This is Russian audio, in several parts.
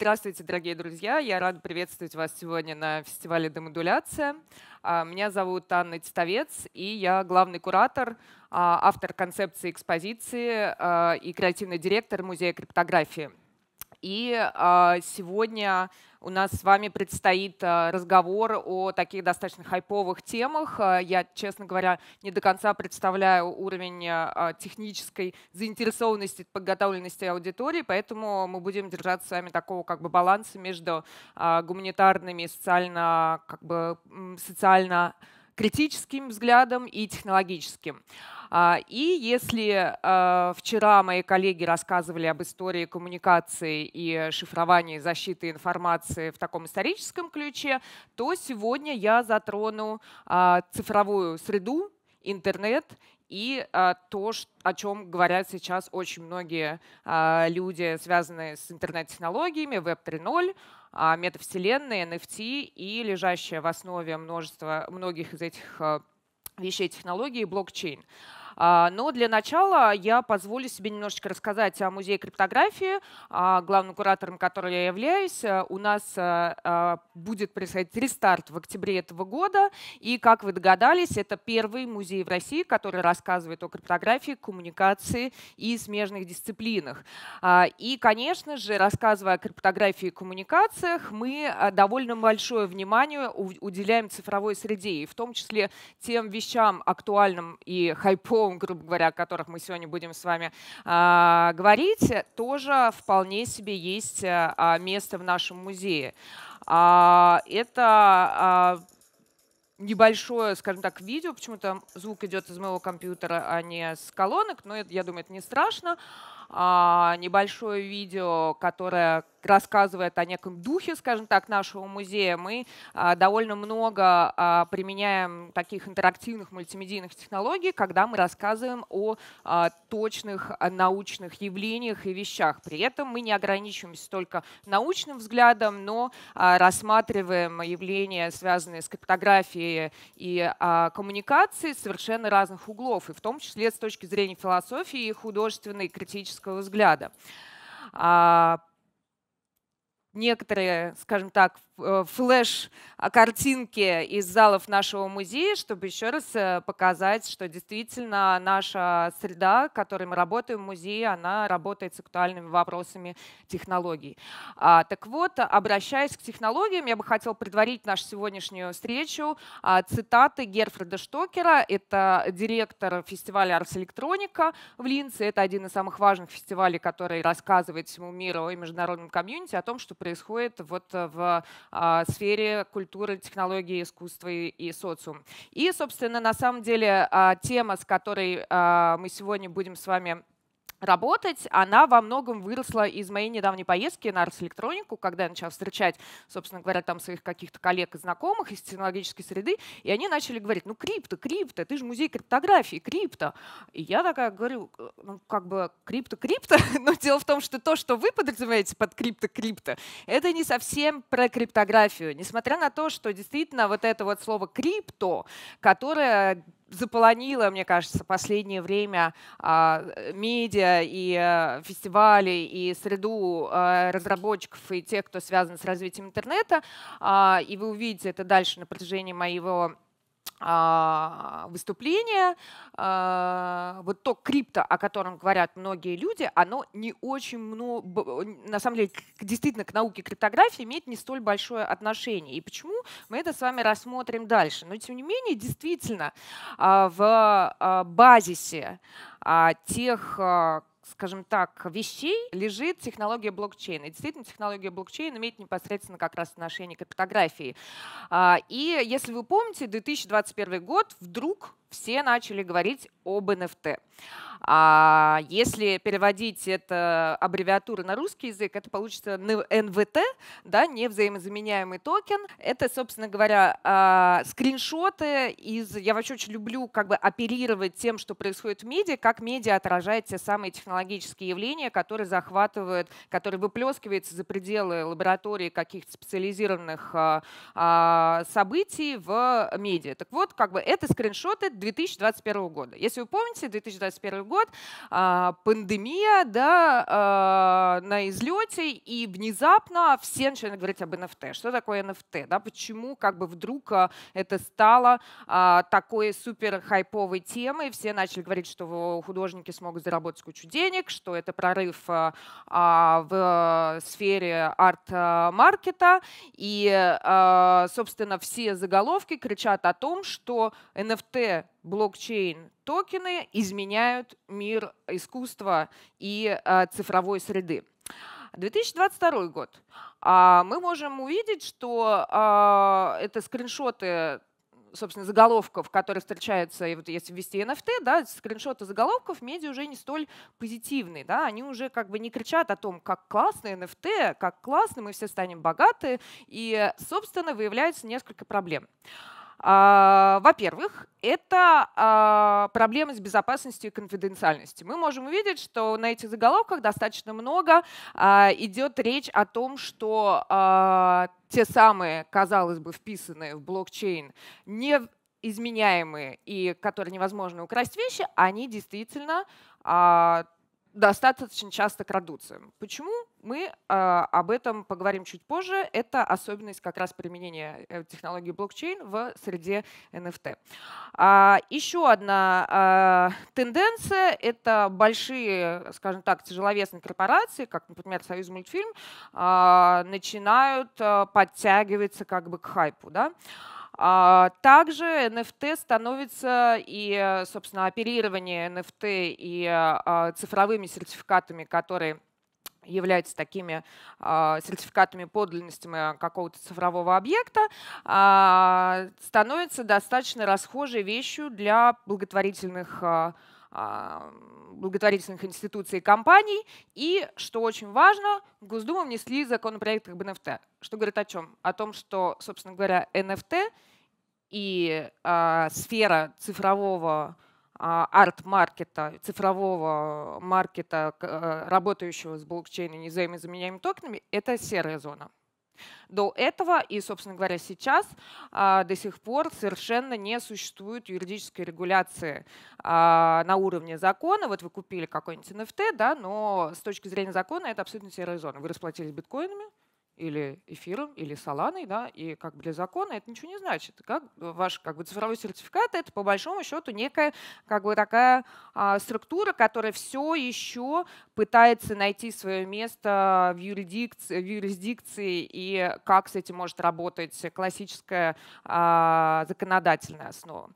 Здравствуйте, дорогие друзья! Я рада приветствовать вас сегодня на фестивале «Демодуляция». А, меня зовут Анна Титовец, и я главный куратор, а, автор концепции экспозиции а, и креативный директор Музея криптографии. И а, сегодня у нас с вами предстоит а, разговор о таких достаточно хайповых темах. А, я, честно говоря, не до конца представляю уровень технической заинтересованности, подготовленности аудитории, поэтому мы будем держать с вами такого как бы баланса между гуманитарными и социально, как бы, социально критическим взглядом и технологическим. А, и если а, вчера мои коллеги рассказывали об истории коммуникации и шифровании защиты информации в таком историческом ключе, то сегодня я затрону а, цифровую среду, интернет и то, о чем говорят сейчас очень многие люди, связанные с интернет-технологиями, Web 3.0, а, метавселенные, NFT и лежащая в основе множества, многих из этих а, вещей технологии блокчейн. А, но для начала я позволю себе немножечко рассказать о музее криптографии, а, главным куратором которого я являюсь. Э, у нас э, а, будет происходить рестарт в октябре этого года. И, как вы догадались, это первый музей в России, который рассказывает о криптографии, коммуникации и смежных дисциплинах. И, конечно же, рассказывая о криптографии и коммуникациях, мы э, довольно большое внимание уделяем цифровой среде, и в том числе тем вещам актуальным и хайповым, Гудковым, грубо говоря, о которых мы сегодня будем с вами а, говорить, тоже вполне себе есть а, а, место в нашем музее. это небольшое, скажем так, видео. Почему-то звук идет из моего компьютера, а не с колонок, но я думаю, это не страшно. небольшое видео, которое рассказывает о неком духе, скажем так, нашего музея, мы а, довольно много а, применяем таких интерактивных мультимедийных технологий, когда мы рассказываем о а, точных научных явлениях и вещах. При этом мы не ограничиваемся только научным взглядом, но рассматриваем явления, связанные с криптографией и коммуникацией с совершенно разных углов, и в том числе с точки зрения философии и художественной критического взгляда некоторые, скажем так, Э, флеш-картинки а, из залов нашего музея, чтобы еще раз э, показать, что действительно наша среда, в которой мы работаем в музее, она работает с актуальными вопросами технологий. А, так вот, обращаясь к технологиям, я бы хотел предварить нашу сегодняшнюю встречу а, цитаты Герфреда Штокера. Это директор фестиваля «Арс Электроника» в Линце. Это один из самых важных фестивалей, который рассказывает всему миру и международному комьюнити о том, что происходит вот э, в а, сфере культуры, технологии, искусства и социум. И, собственно, на самом деле а, тема, с которой а, мы сегодня будем с вами работать, она во многом выросла из моей недавней поездки на Арс Электронику, когда я начала встречать, собственно говоря, там своих каких-то коллег и знакомых из технологической среды, и они начали говорить, ну крипто, крипто, ты же музей криптографии, крипто. И я такая говорю, «Э, ну как бы крипто, крипто, но дело в том, что то, что вы подразумеваете под крипто, крипто, это не совсем про криптографию, несмотря на то, что действительно вот это вот слово крипто, которое заполонила, мне кажется, последнее время а, э, медиа и э, фестивали, и среду э, разработчиков, и тех, кто связан с развитием интернета. А, и вы увидите это дальше на протяжении моего а, выступление, а, вот то крипто, о котором говорят многие люди, оно не очень много, на самом деле, действительно к науке криптографии имеет не столь большое отношение. И почему мы это с вами рассмотрим дальше. Но тем не менее, действительно, а, в базисе тех скажем так, вещей лежит технология блокчейна. И действительно, технология блокчейна имеет непосредственно как раз отношение к криптографии. А, и если вы помните, 2021 год вдруг все начали говорить об NFT. А если переводить это аббревиатуру на русский язык, это получится НВТ, да, невзаимозаменяемый токен. Это, собственно говоря, а, скриншоты из... Я вообще очень люблю как бы оперировать тем, что происходит в медиа, как медиа отражает те самые технологические явления, которые захватывают, которые выплескиваются за пределы лаборатории каких-то специализированных а, а, событий в медиа. Так вот, как бы это скриншоты 2021 года. Если вы помните, 2021 год, а, пандемия да, а, на излете, и внезапно все начали говорить об NFT. Что такое NFT? Да, почему как бы вдруг а, это стало такой супер хайповой темой? Все начали говорить, что художники смогут заработать кучу денег, что это прорыв в э, сфере арт-маркета. И, э, собственно, все заголовки кричат о том, что NFT блокчейн-токены изменяют мир искусства и а, цифровой среды. 2022 год. А, мы можем увидеть, что а, это скриншоты собственно, заголовков, которые встречаются, и вот если ввести NFT, да, скриншоты заголовков медиа уже не столь позитивные, да, они уже как бы не кричат о том, как классно NFT, как классно, мы все станем богаты, и, собственно, выявляются несколько проблем. А, во-первых, это а, проблемы с безопасностью и конфиденциальностью. Мы можем увидеть, что на этих заголовках достаточно много а, идет речь о том, что те самые, казалось бы, вписанные в блокчейн, не изменяемые и которые невозможно украсть вещи, они действительно достаточно часто крадутся. Почему? Мы а, об этом поговорим чуть позже. Это особенность как раз применения э, технологии блокчейн в среде NFT. А, еще одна а, тенденция — это большие, скажем так, тяжеловесные корпорации, как, например, Союз мультфильм, начинают подтягиваться как бы к хайпу. Да? Также NFT становится и, собственно, оперирование NFT и цифровыми сертификатами, которые являются такими э, сертификатами подлинности какого-то цифрового объекта, э, а, становится достаточно расхожей вещью для благотворительных э, благотворительных институций и компаний. И, что очень важно, в Госдуму внесли законопроект об НФТ, Что говорит о чем? О том, что, собственно говоря, НФТ и э, сфера цифрового а, арт-маркета, цифрового маркета, э, работающего с блокчейном и взаимозаменяемыми токенами, это серая зона. До этого и, собственно говоря, сейчас а, до сих пор совершенно не существует юридической регуляции а, на уровне закона. Вот вы купили какой-нибудь NFT, да, но с точки зрения закона это абсолютно серая зона. Вы расплатились биткоинами, или эфиром, или саланой да, и как бы для закона это ничего не значит. Как ваш как бы цифровой сертификат это по большому счету некая как бы такая а, структура, которая все еще пытается найти свое место в юрисдикции, в юрисдикции и как с этим может работать классическая а, законодательная основа.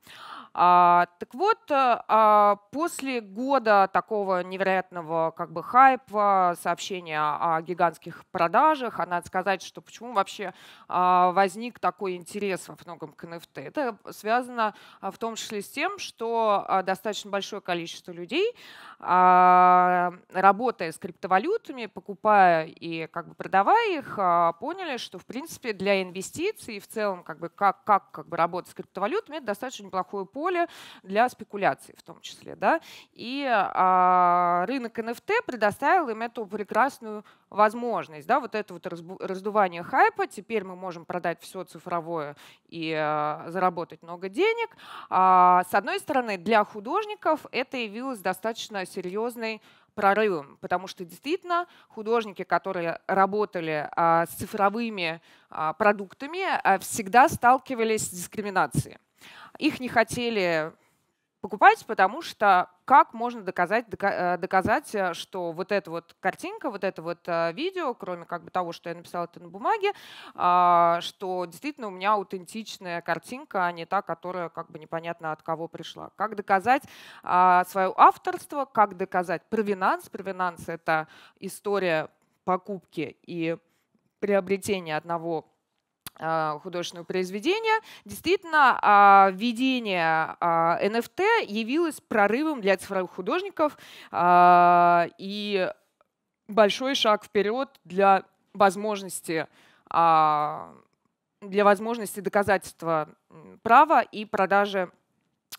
А, так вот, а, после года такого невероятного как бы хайпа, сообщения о гигантских продажах, а надо сказать, что почему вообще а, возник такой интерес во многом к NFT. Это связано а, в том числе с тем, что а, достаточно большое количество людей а, работает работая с криптовалютами, покупая и как бы продавая их, а, поняли, что в принципе для инвестиций и в целом как бы как, как, как бы работать с криптовалютами это достаточно неплохое поле для спекуляций в том числе. Да? И а, рынок NFT предоставил им эту прекрасную возможность. Да? Вот это вот раздувание хайпа, теперь мы можем продать все цифровое и а, заработать много денег. А, с одной стороны, для художников это явилось достаточно серьезной прорывом, потому что действительно художники, которые работали а, с цифровыми а, продуктами, а, всегда сталкивались с дискриминацией. Их не хотели покупать, потому что как можно доказать, э, доказать, э, что вот эта вот картинка, вот это вот э, видео, кроме как бы того, что я написала это на бумаге, а, что действительно у меня аутентичная картинка, а не та, которая как бы непонятно от кого пришла. Как доказать а, свое авторство, как доказать провинанс. Провинанс — это история покупки и приобретения одного а, художественного произведения, действительно, а, введение NFT а, явилось прорывом для цифровых художников и большой шаг вперед для возможности для возможности доказательства права и продажи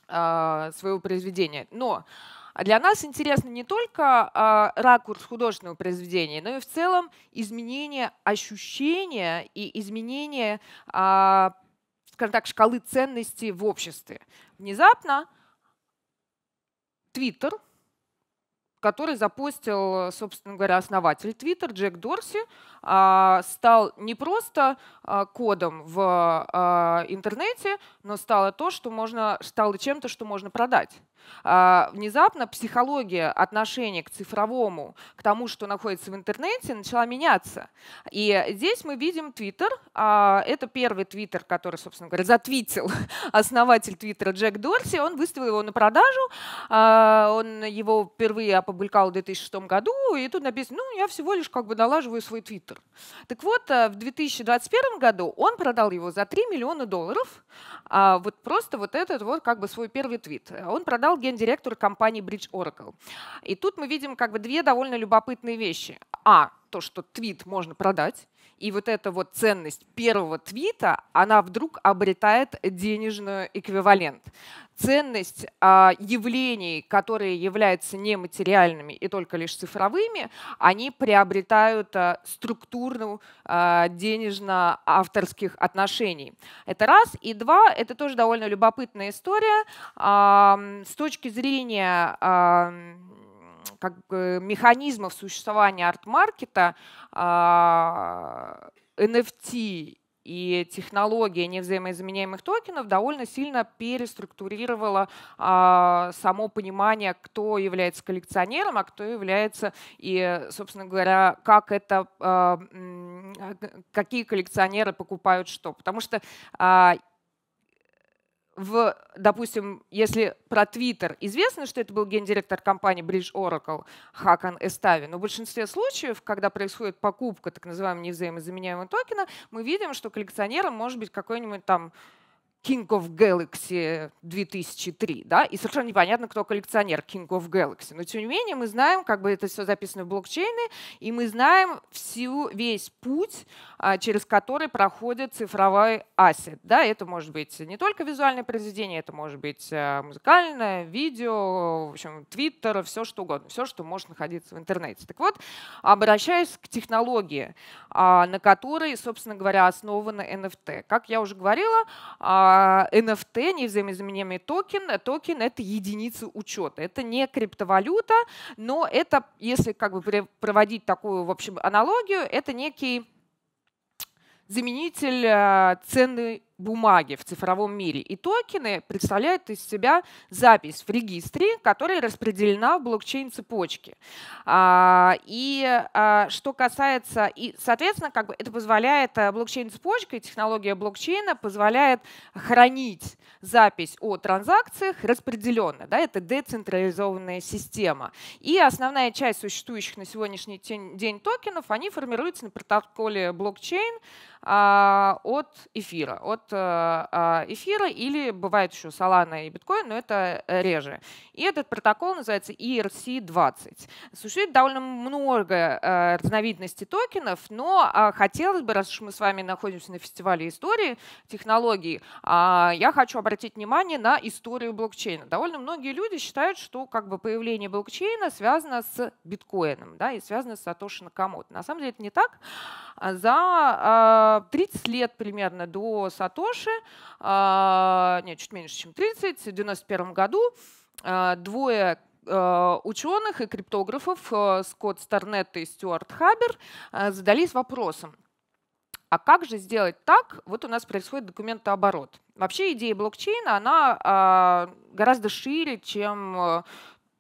своего произведения. Но а для нас интересно не только а, ракурс художественного произведения, но и в целом изменение ощущения и изменение, а, скажем так, шкалы ценностей в обществе. Внезапно Твиттер который запустил, собственно говоря, основатель Twitter Джек Дорси, а, стал не просто а, кодом в а, интернете, но стало то, что можно, стало чем-то, что можно продать. Внезапно психология отношения к цифровому, к тому, что находится в интернете, начала меняться. И здесь мы видим Twitter. Это первый Twitter, который, собственно говоря, затвитил основатель Твиттера Джек Дорси. Он выставил его на продажу. Он его впервые опубликовал Булькау в 2006 году, и тут написано, ну, я всего лишь как бы налаживаю свой твиттер. Так вот, э, в 2021 году он продал его за 3 миллиона долларов, а вот просто вот этот вот как бы свой первый твит. Он продал гендиректору компании Bridge Oracle. И тут мы видим как бы две довольно любопытные вещи. А, то, что твит можно продать, и вот эта вот ценность первого твита, она вдруг обретает денежную эквивалент. Ценность а, явлений, которые являются нематериальными и только лишь цифровыми, они приобретают а, структуру а, денежно-авторских отношений. Это раз. И два, это тоже довольно любопытная история. А, с точки зрения... А, как бы, механизмов существования арт-маркета NFT а, и технология невзаимоизменяемых токенов довольно сильно переструктурировала а, само понимание, кто является коллекционером, а кто является и, собственно говоря, как это, а, а какие коллекционеры покупают что. Потому что а, в, допустим, если про Твиттер, известно, что это был гендиректор компании Bridge Oracle Хакан Эстави, но в большинстве случаев, когда происходит покупка так называемого невзаимозаменяемого токена, мы видим, что коллекционером может быть какой-нибудь там King of Galaxy 2003, да, и совершенно непонятно, кто коллекционер King of Galaxy. Но тем не менее мы знаем, как бы это все записано в блокчейне, и мы знаем всю, весь путь, а, через который проходит цифровой ассет. Да, это может быть не только визуальное произведение, это может быть а, музыкальное, видео, в общем, твиттер, все что угодно, все, что может находиться в интернете. Так вот, обращаюсь к технологии, а, на которой, собственно говоря, основаны NFT. Как я уже говорила, а NFT, невзаимозаменимый токен, э, токен — это единица учета. Это не криптовалюта, но это, если как бы проводить такую, в общем, аналогию, это некий заменитель э, ценной бумаги в цифровом мире. И токены представляют из себя запись в регистре, которая распределена в блокчейн-цепочке. А, и а, что касается, и, соответственно, как бы это позволяет э, блокчейн-цепочка и технология блокчейна позволяет хранить запись о транзакциях распределенно. Да, это децентрализованная система. И основная часть существующих на сегодняшний день токенов, они формируются на протоколе блокчейн а, от эфира, от Э, а, эфира, или бывает еще Solana и биткоин, но это э, реже. И этот протокол называется ERC20. Существует довольно много э, разновидностей токенов, но а, хотелось бы, раз уж мы с вами находимся на фестивале истории технологий, а, я хочу обратить внимание на историю блокчейна. Довольно многие люди считают, что как бы появление блокчейна связано с биткоином да, и связано с Сатоши Накамото. На самом деле это не так. За 30 лет примерно до Сатоши Сатоши, а, нет, чуть меньше, чем 30, в 1991 году а, двое а, ученых и криптографов Скотт Старнет и Стюарт Хабер задались вопросом, а как же сделать так? Вот у нас происходит документооборот. Вообще идея блокчейна, она гораздо шире, чем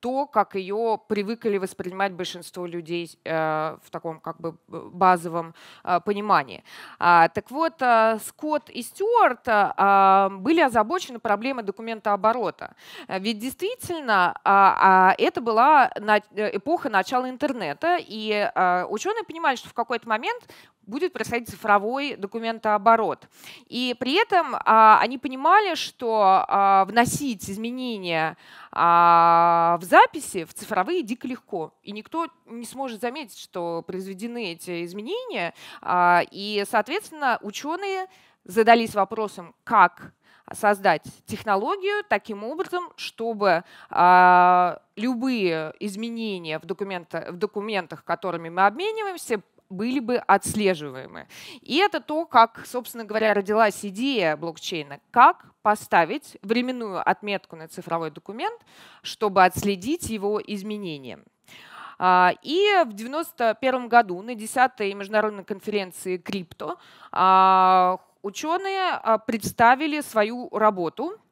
то, как ее привыкли воспринимать большинство людей э, в таком как бы базовом э, понимании. А, так вот, э, Скотт и Стюарт а, были озабочены проблемой документооборота. Ведь действительно а, это была эпоха начала интернета, и ученые понимали, что в какой-то момент будет происходить цифровой документооборот. И при этом они понимали, что вносить изменения а в записи, в цифровые дико легко. И никто не сможет заметить, что произведены эти изменения. А, и, соответственно, ученые задались вопросом, как создать технологию таким образом, чтобы э, любые изменения в, документа, в документах, которыми мы обмениваемся, были бы отслеживаемы. И это то, как, собственно говоря, родилась идея блокчейна, как поставить временную отметку на цифровой документ, чтобы отследить его изменения. А, и в 1991 году на 10-й международной конференции «Крипто» а, ученые а, представили свою работу –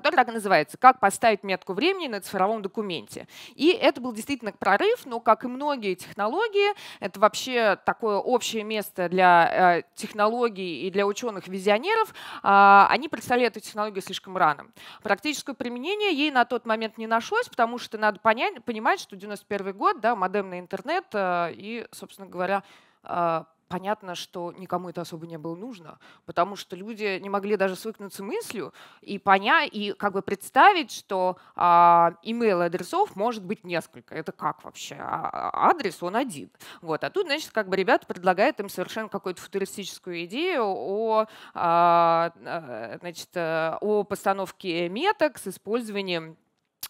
который а так и называется «Как поставить метку времени на цифровом документе». И это был действительно прорыв, но, как и многие технологии, это вообще такое общее место для э, технологий и для ученых-визионеров, а, они представляли эту технологию слишком рано. Практическое применение ей на тот момент не нашлось, потому что надо понять, понимать, что 91 год, да, модемный интернет э, и, собственно говоря, э, понятно, что никому это особо не было нужно, потому что люди не могли даже свыкнуться мыслью и понять, и как бы представить, что а, имейл-адресов может быть несколько. Это как вообще? А, а адрес он один. Вот. А тут, значит, как бы ребята предлагают им совершенно какую-то футуристическую идею о, а, э, значит, э, о постановке меток с использованием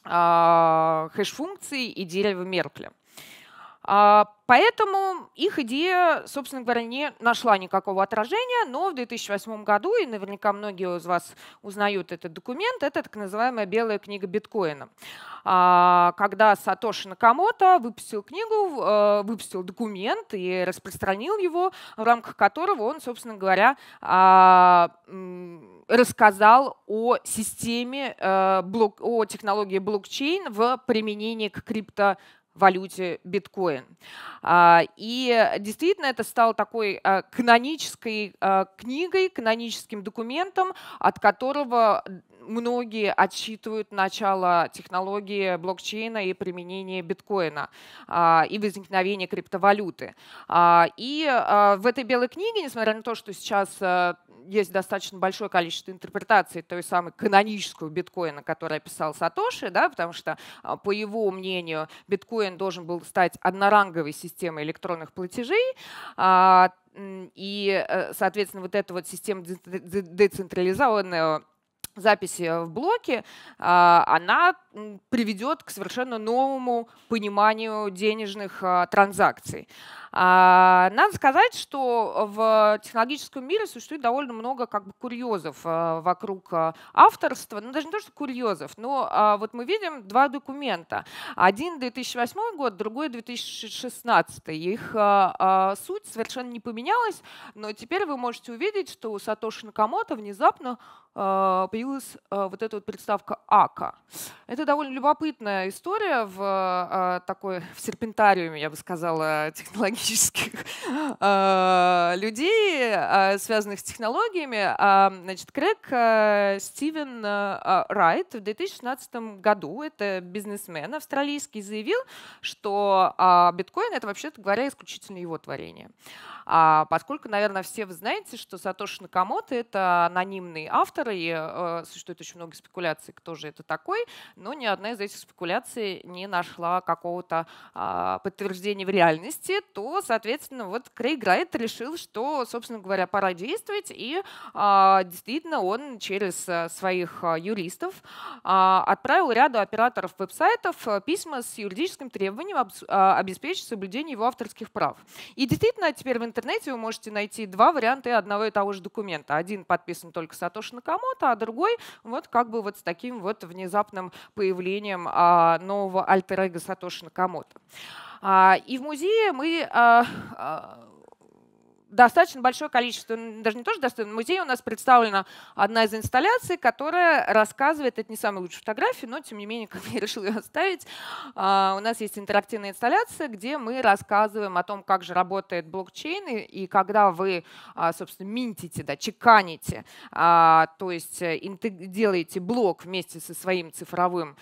хэш-функций и дерева Меркля. А, поэтому их идея, собственно говоря, не нашла никакого отражения, но в 2008 году, и наверняка многие из вас узнают этот документ, это так называемая «Белая книга биткоина». А, когда Сатоши Накамото выпустил книгу, э, выпустил документ и распространил его, в рамках которого он, собственно говоря, а, рассказал о системе, э, о технологии блокчейн в применении к крипто валюте биткоин. А, и действительно это стало такой а, канонической а, книгой, каноническим документом, от которого многие отсчитывают начало технологии блокчейна и применение биткоина а, и возникновение криптовалюты. А, и а, в этой белой книге, несмотря на то, что сейчас есть достаточно большое количество интерпретаций той самой канонической биткоина, которую описал Сатоши, да, потому что, по его мнению, биткоин должен был стать одноранговой системой электронных платежей, и, э, соответственно, вот эта вот система децентрализованного записи э, в блоке, а, она приведет к совершенно новому пониманию денежных а, транзакций. А, надо сказать, что в технологическом мире существует довольно много как бы курьезов а, вокруг а, авторства. Ну, даже не то, что курьезов, но вот мы видим два документа. Один 2008 год, другой 2016. Их суть совершенно не поменялась, но теперь вы можете увидеть, что у Сатоши Накамото внезапно появилась вот эта вот представка АКА. Это довольно любопытная история в такой в серпентариуме, я бы сказала, технологической технологических а, людей, а, связанных с технологиями. А, значит, Крэг Стивен Райт в 2016 году, это бизнесмен австралийский, заявил, что биткоин — это, вообще-то говоря, исключительно его творение. А поскольку, наверное, все вы знаете, что Сатоши Накамото — это анонимный автор, и э, существует очень много спекуляций, кто же это такой, но ни одна из этих спекуляций не нашла какого-то а, подтверждения в реальности, то, соответственно, вот Крейг Райт решил, что, собственно говоря, пора действовать, и а, действительно он через э, своих э, юристов а, отправил ряду операторов веб-сайтов письма с юридическим требованием обеспечить соблюдение его авторских прав. И действительно, теперь в интернете интернете вы можете найти два варианта одного и того же документа. Один подписан только Сатоши Накамото, а другой вот как бы вот с таким вот внезапным появлением а, нового альтер-эго Сатоши Накамото. А, и в музее мы а, достаточно большое количество, даже не тоже достаточно, Музей у нас представлена одна из инсталляций, которая рассказывает, это не самая лучшая фотография, но тем не менее, как я решила ее оставить, а, у нас есть интерактивная инсталляция, где мы рассказываем о том, как же работает блокчейн, и, и когда вы, а, собственно, минтите, да, чеканите, а, то есть э, делаете блок вместе со своим цифровым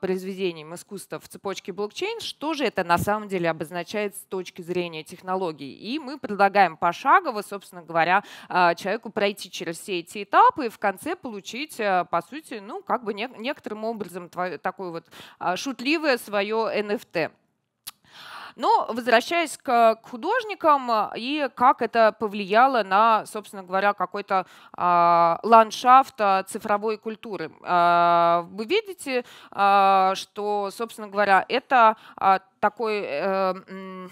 произведением искусства в цепочке блокчейн, что же это на самом деле обозначает с точки зрения технологий. И мы предлагаем предлагаем пошагово, собственно говоря, а, человеку пройти через все эти этапы и в конце получить, а, по сути, ну, как бы некоторым образом твое, такое вот а, шутливое свое NFT. Но возвращаясь к, художникам и как это повлияло на, собственно говоря, какой-то э, ландшафт цифровой культуры. Э, вы видите, э, что, собственно говоря, это э, такой... Э,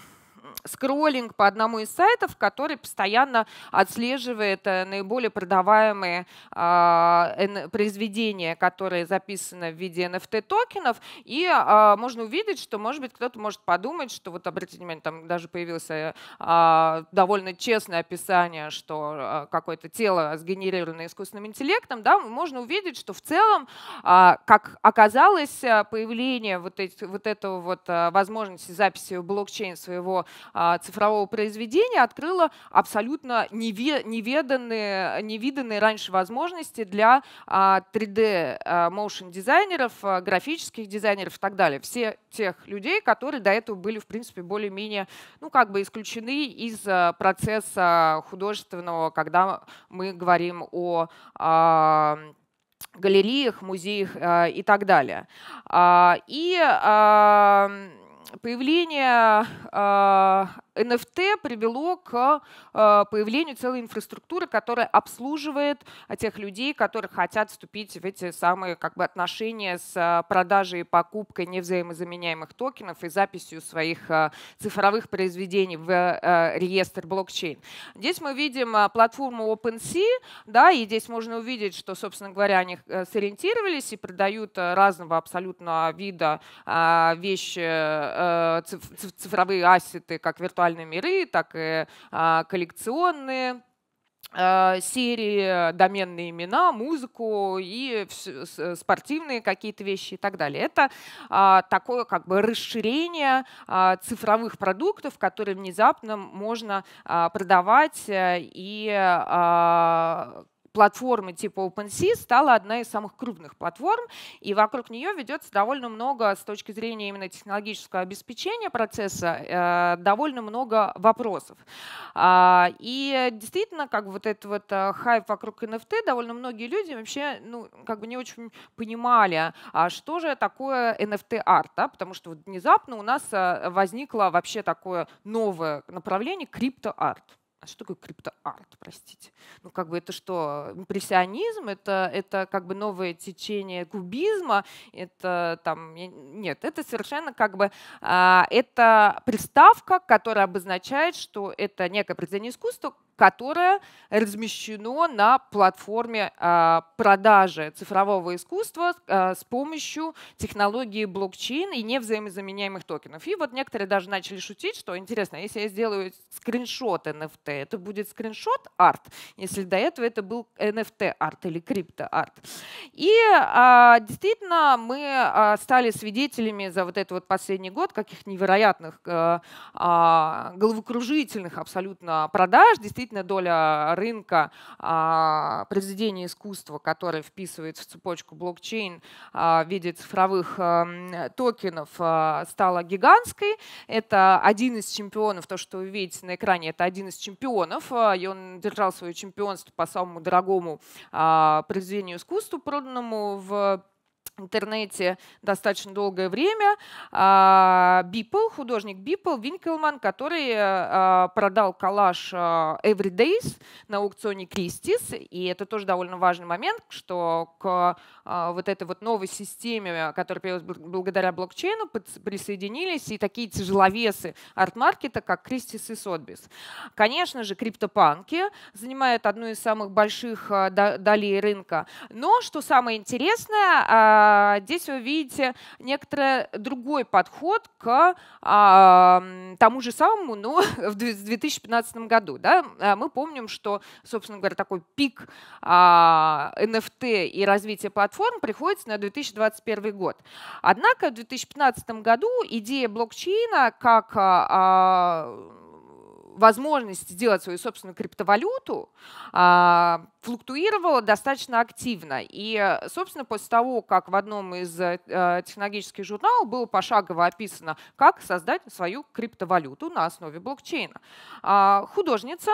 скроллинг по одному из сайтов, который постоянно отслеживает э, наиболее продаваемые а, произведения, которые записаны в виде NFT-токенов, и а, можно увидеть, что, может быть, кто-то может подумать, что, вот обратите внимание, там даже появилось э, а, довольно честное описание, что э, какое-то тело сгенерировано искусственным интеллектом, да, можно увидеть, что в целом, как оказалось, появление вот, этих, вот этого вот возможности записи в блокчейн своего а, цифрового произведения открыла абсолютно неведанные, невиданные раньше возможности для 3D а, моушен а, дизайнеров, графических дизайнеров и так далее. Все тех людей, которые до этого были, в принципе, более-менее, ну, как бы исключены из процесса художественного, когда мы говорим о галереях, музеях и так далее. И появление а, NFT привело к э, появлению целой инфраструктуры, которая обслуживает э, тех людей, которые хотят вступить в эти самые как бы, отношения с э, продажей и покупкой невзаимозаменяемых токенов и записью своих цифровых произведений в реестр блокчейн. Здесь мы видим платформу OpenSea, да, и здесь можно увидеть, что, собственно говоря, они сориентировались и продают разного абсолютно вида вещи, цифровые ассеты, как виртуальные виртуальные миры, так и а, коллекционные а, серии, доменные имена, музыку и спортивные какие-то вещи и так далее. Это а, такое как бы расширение цифровых продуктов, которые внезапно можно продавать э, и платформы типа OpenSea стала одна из самых крупных платформ, и вокруг нее ведется довольно много, с точки зрения именно технологического обеспечения процесса, э, довольно много вопросов. А, и действительно, как вот этот вот э, хайп вокруг NFT, довольно многие люди вообще ну, как бы не очень понимали, а что же такое NFT-арт, да? потому что вот внезапно у нас э, возникло вообще такое новое направление криптоарт а что такое криптоарт, простите? Ну, как бы это что, импрессионизм, это, это как бы новое течение кубизма, это там, нет, это совершенно как бы, а, это приставка, которая обозначает, что это некое произведение искусства, которое размещено на платформе а, продажи цифрового искусства а, с помощью технологии блокчейн и невзаимозаменяемых токенов. И вот некоторые даже начали шутить, что интересно, если я сделаю скриншот NFT, это будет скриншот арт, если до этого это был NFT арт или крипто арт. И а, действительно мы стали свидетелями за вот этот вот последний год каких невероятных э, головокружительных абсолютно продаж, действительно действительно доля рынка а, произведения искусства, которое вписывается в цепочку блокчейн а, в виде цифровых эм, токенов, а, стала гигантской. Это один из чемпионов, то, что вы видите на экране, это один из чемпионов, и он держал свое чемпионство по самому дорогому произведению искусства, проданному в интернете достаточно долгое время. Бипл, а, художник Бипл Винкелман, который а, продал коллаж а, Every на аукционе Кристис. И это тоже довольно важный момент, что к вот этой вот новой системе, которая появилась благодаря блокчейну, присоединились и такие тяжеловесы арт-маркета, как Кристис и Сотбис. Конечно же, криптопанки занимают одну из самых больших долей рынка. Но, что самое интересное, а, здесь вы видите некоторый другой подход к а, тому же самому, но ну, в 2015 году. Да? А, мы помним, что, собственно говоря, такой пик NFT и развития платформ приходится на 2021 год. Однако в 2015 году идея блокчейна как возможность сделать свою собственную криптовалюту а, флуктуировала достаточно активно. И, собственно, после того, как в одном из э, технологических журналов было пошагово описано, как создать свою криптовалюту на основе блокчейна, а, художница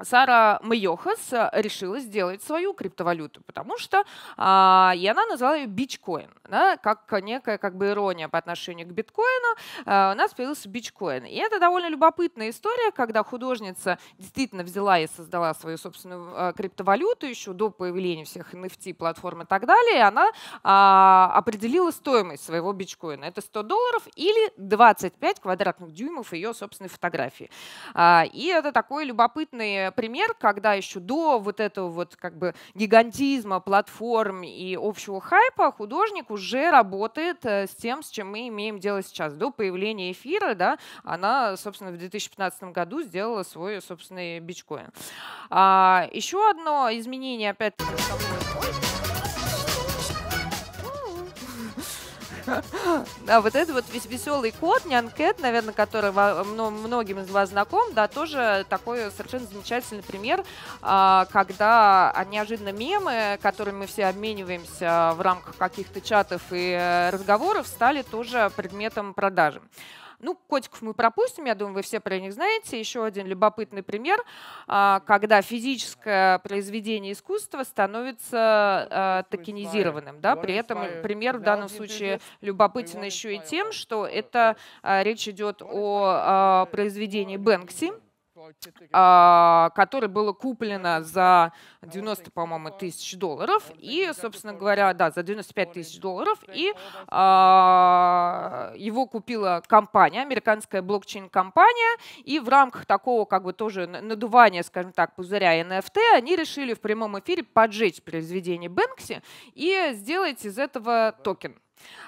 Сара Майохас э, решила сделать свою криптовалюту, потому что, а, и она назвала ее биткоин, да, как некая как бы ирония по отношению к биткоину, а, у нас появился биткоин. И это довольно любопытная история, когда художница действительно взяла и создала свою собственную э, криптовалюту еще до появления всех NFT платформ и так далее, и она а, определила стоимость своего биткоина. Это 100 долларов или 25 квадратных дюймов ее собственной фотографии. А, и это такой любопытный пример, когда еще до вот этого вот как бы гигантизма платформ и общего хайпа художник уже работает э, с тем, с чем мы имеем дело сейчас. До появления эфира, да, она, собственно, в 2015 году сделала свой собственный бичкоин. А, еще одно изменение, опять-таки, А вот этот вот весь веселый кот, Нянкет, наверное, который ну, многим из вас знаком, да, тоже такой совершенно замечательный пример, а, когда неожиданно мемы, которыми мы все обмениваемся в рамках каких-то чатов и э, разговоров, стали тоже предметом продажи. Ну, котиков мы пропустим, я думаю, вы все про них знаете. Еще один любопытный пример, а, когда физическое произведение искусства становится а, токенизированным. Да? При этом пример в данном случае любопытен еще и тем, что это а, речь идет о произведении Бэнкси, а, которое было куплено за 90, по-моему, тысяч долларов. И, собственно говоря, да, за 95 тысяч долларов. И а, его купила компания, американская блокчейн-компания. И в рамках такого как бы тоже надувания, скажем так, пузыря NFT, они решили в прямом эфире поджечь произведение Бэнкси и сделать из этого токен.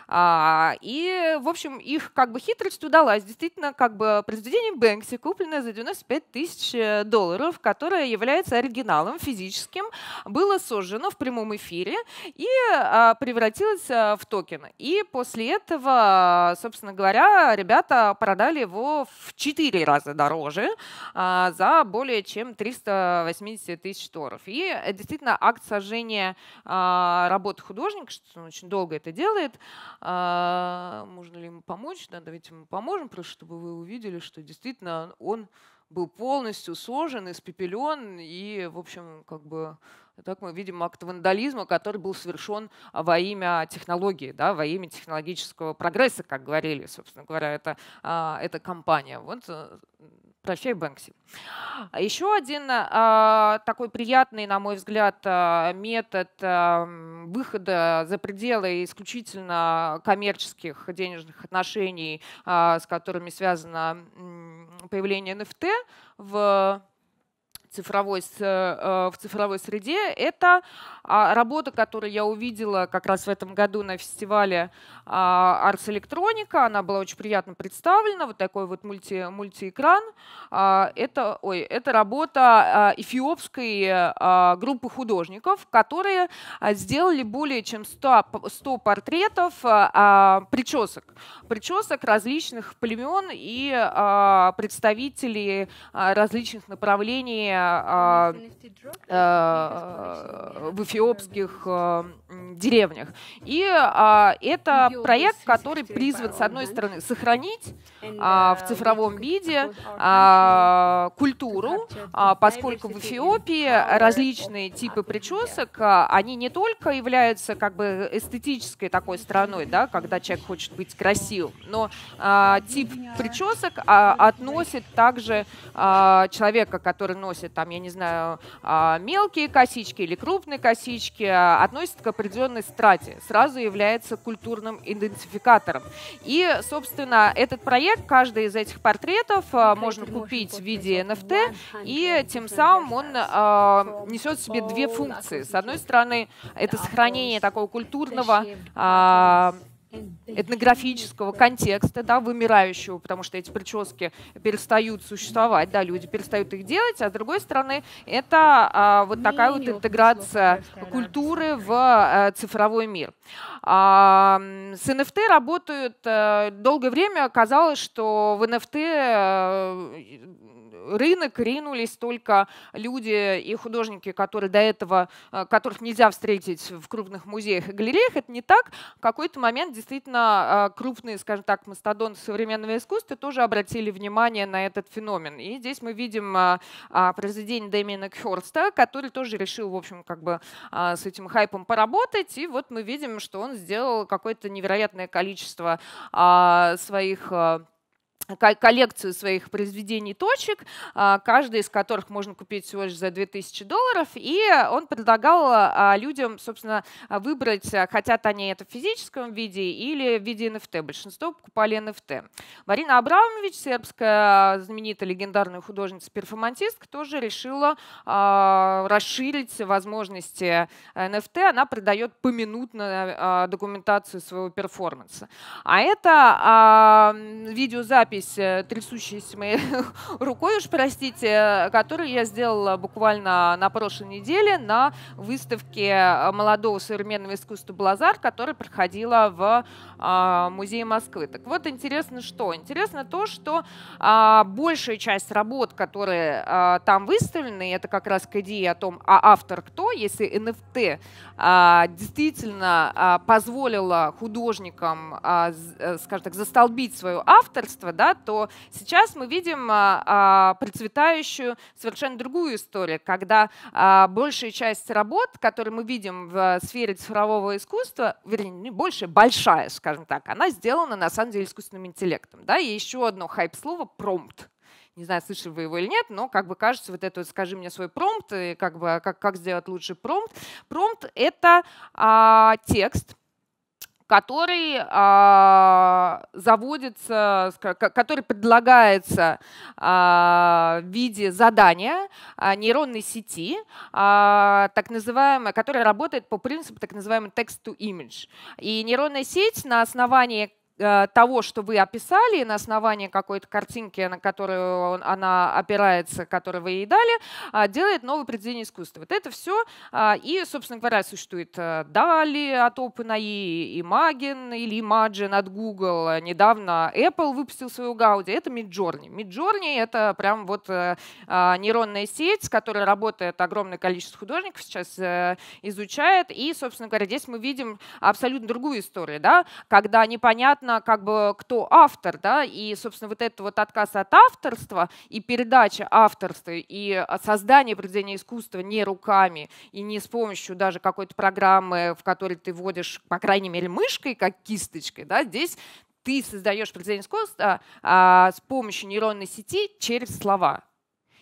А, и, в общем, их как бы хитрость удалась. Действительно, как бы произведение Бэнкси, купленное за 95 тысяч э, долларов, которое является оригиналом физическим, было сожжено в прямом эфире и а, превратилось э, в токен. И после этого, э, собственно говоря, ребята продали его в 4 раза дороже а, за более чем 380 тысяч долларов. И действительно, акт сожжения а, работы художника, что он очень долго это делает, а можно ли ему помочь, да, давайте мы поможем, просто чтобы вы увидели, что действительно он был полностью сожжен, испепелен, и, в общем, как бы так мы видим акт вандализма, который был совершен во имя технологии, да, во имя технологического прогресса, как говорили, собственно говоря, это, а, эта компания. Вот э, Прощай, Бэнкси. А, Еще один э, такой приятный, на мой взгляд, а, метод э, выхода за пределы исключительно коммерческих денежных отношений, э, с которыми связано появление NFT в цифровой, э, в цифровой среде. Это а, работа, которую я увидела как раз в этом году на фестивале а, Arts Electronica. Она была очень приятно представлена. Вот такой вот мульти, мультиэкран. А, это, ой, это работа эфиопской группы художников, которые сделали более чем 100, 100 портретов причесок. Причесок различных племен и представителей различных направлений Э, э, в эфиопских э, деревнях. И а, это проект, который призван, с одной стороны, сохранить а, в цифровом виде а, культуру, поскольку в Эфиопии различные типы причесок, они не только являются как бы эстетической такой страной, да, когда человек хочет быть красивым, но тип причесок относит также человека, который носит там, я не знаю, а, мелкие косички или крупные косички, а, относится к определенной страте, сразу является культурным идентификатором. И, собственно, этот проект, каждый из этих портретов а, можно купить в виде NFT, и тем самым он несет в себе две функции. С одной стороны, это сохранение такого культурного этнографического контекста, да, вымирающего, потому что эти прически перестают существовать, да, люди перестают их делать, а с другой стороны, это а, вот такая вот интеграция культуры в а, цифровой мир. А, с NFT работают а, долгое время, казалось, что в NFT а, рынок ринулись только люди и художники, которые до этого, э, которых нельзя встретить в крупных музеях и галереях. Это не так. В какой-то момент действительно э, крупные, скажем так, мастодонты современного искусства тоже обратили внимание на этот феномен. И здесь мы видим э, произведение Дэмина Кхёрста, который тоже решил, в общем, как бы с этим хайпом поработать. И вот мы видим, что он сделал какое-то невероятное количество своих коллекцию своих произведений точек, а, каждая из которых можно купить всего лишь за 2000 долларов, и он предлагал а, людям, собственно, выбрать, хотят они это в физическом виде или в виде NFT. Большинство покупали NFT. Марина Абрамович, сербская знаменитая легендарная художница-перформантистка, тоже решила а, расширить возможности NFT. Э, Она продает поминутно э, документацию своего перформанса. А это видеозапись запись э, трясущейся моей рукой, уж простите, э, которую я сделала буквально на прошлой неделе на выставке э, молодого современного искусства «Блазар», которая проходила в а, Музее Москвы. Так вот, интересно что? Интересно то, что а, большая часть работ, которые а, там выставлены, это как раз к идее о том, а автор кто, если NFT действительно позволила художникам, скажем так, застолбить свое авторство, да, да, то сейчас мы видим а, а, процветающую совершенно другую историю, когда а, большая часть работ, которые мы видим в э, сфере цифрового искусства, вернее, не больше, большая, скажем так, она сделана на самом деле искусственным интеллектом. Да? И еще одно хайп-слово — промпт не знаю, слышали вы его или нет, но как бы кажется, вот это вот «скажи мне свой промпт», и как, бы, как, как сделать лучше промпт. Промпт — это а, текст, который э, заводится, который предлагается э, в виде задания а, нейронной сети, э, так называемая, которая работает по принципу так называемый text-to-image. И нейронная сеть на основании Э, того, что вы описали, на основании какой-то картинки, на которую она опирается, которую вы ей дали, а, делает новое произведение искусства. Вот это все. А, и, собственно говоря, существует э, Дали от OpenAI, Imagine или Imagine от Google. Недавно Apple выпустил свою Гауди. Это Midjourney. Midjourney — это прям вот э, а, нейронная сеть, с которой работает огромное количество художников, сейчас изучает. И, собственно говоря, здесь мы видим абсолютно другую историю, да? когда непонятно, понятно, как бы, кто автор, да, и, собственно, вот этот вот отказ от авторства и передача авторства и создание произведения искусства не руками и не с помощью даже какой-то программы, в которой ты вводишь, по крайней мере, мышкой, как кисточкой, да, здесь ты создаешь произведение искусства а, с помощью нейронной сети через слова.